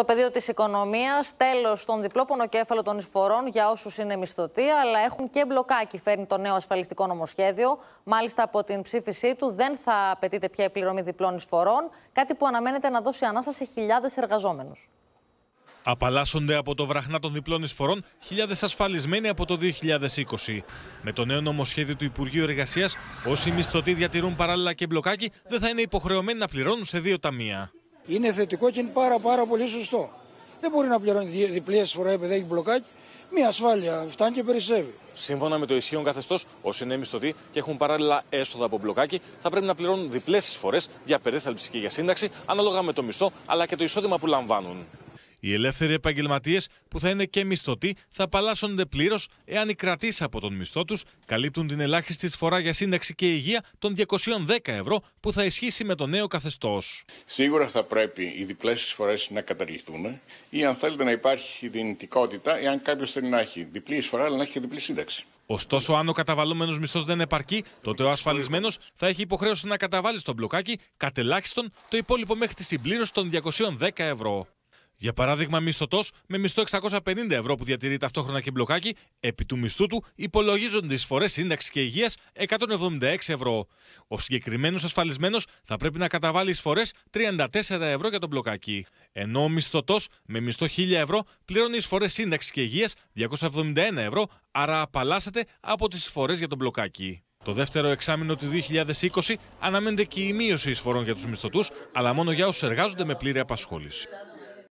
Στο πεδίο της οικονομίας, τέλος στον διπλό πονοκέφαλο των εισφορών για όσους είναι μισθωτοί, αλλά έχουν και μπλοκάκι, φέρνει το νέο ασφαλιστικό νομοσχέδιο. Μάλιστα, από την ψήφισή του δεν θα απαιτείται πια η πληρωμή διπλών εισφορών, κάτι που αναμένεται να δώσει ανάσα σε χιλιάδες εργαζόμενους. Απαλλάσσονται από το βραχνά των διπλών εισφορών χιλιάδες ασφαλισμένοι από το 2020. Με το νέο νομοσχέδιο του Υπουργείου Εργασίας, όσοι μισθωτοί διατηρούν παράλληλα και μπλοκάκι, δεν θα είναι υποχρεωμένοι να πληρώνουν σε δύο ταμεία είναι θετικό και είναι πάρα, πάρα πολύ σωστό. Δεν μπορεί να πληρώνει διπλή φορές επειδή έχει μπλοκάκι. Μία ασφάλεια φτάνει και περισσεύει. Σύμφωνα με το ισχύον καθεστώς, όσοι είναι μισθωτοί και έχουν παράλληλα έσοδα από μπλοκάκι, θα πρέπει να πληρώνουν διπλές εισφορές για περίθαλψη και για σύνταξη, ανάλογα με το μισθό αλλά και το εισόδημα που λαμβάνουν. Οι ελεύθεροι επαγγελματίες, που θα είναι και μισθωτοί, θα απαλλάσσονται πλήρως εάν οι κρατήσεις από τον μισθό τους καλύπτουν την ελάχιστη εισφορά για σύνταξη και υγεία των 210 ευρώ που θα ισχύσει με το νέο καθεστώς. Σίγουρα θα πρέπει οι διπλές εισφορές να καταργηθούν ή, αν θέλετε, να υπάρχει δυνητικότητα, εάν κάποιος θέλει να έχει διπλή εισφορά αλλά να έχει και διπλή σύνταξη. Ωστόσο, αν ο καταβαλούμενο μισθός δεν επαρκεί, τότε ο ασφαλισμένος θα έχει υποχρέωση να καταβάλει στο μπλοκάκι ελάχιστον το υπόλοιπο μέχρι τη συμπλήρωση των 210 ευρώ. Για παράδειγμα, μισθωτός με μισθό 650 ευρώ που διατηρεί ταυτόχρονα και μπλοκάκι, επί του μισθού του υπολογίζονται φορές σύνταξης και υγείας 176 ευρώ. Ο συγκεκριμένος ασφαλισμένος θα πρέπει να καταβάλει εισφορέ 34 ευρώ για τον μπλοκάκι. Ενώ ο μισθωτός με μισθό 1000 ευρώ πληρώνει εισφορέ σύνταξης και υγείας 271 ευρώ, άρα απαλλάσσεται από τις εισφορέ για τον μπλοκάκι. Το δεύτερο εξάμεινο του 2020 αναμένεται και η μείωση εισφορών για τους μισθωτούς, αλλά μόνο για όσους εργάζονται με πλήρη απασχόληση.